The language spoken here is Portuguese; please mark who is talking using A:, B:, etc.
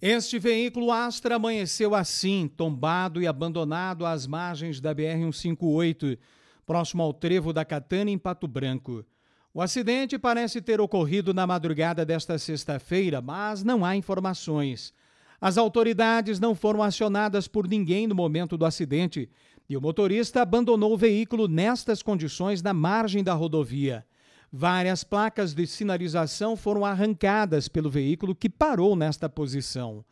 A: Este veículo Astra amanheceu assim, tombado e abandonado às margens da BR-158, próximo ao trevo da Catana, em Pato Branco. O acidente parece ter ocorrido na madrugada desta sexta-feira, mas não há informações. As autoridades não foram acionadas por ninguém no momento do acidente e o motorista abandonou o veículo nestas condições na margem da rodovia. Várias placas de sinalização foram arrancadas pelo veículo que parou nesta posição.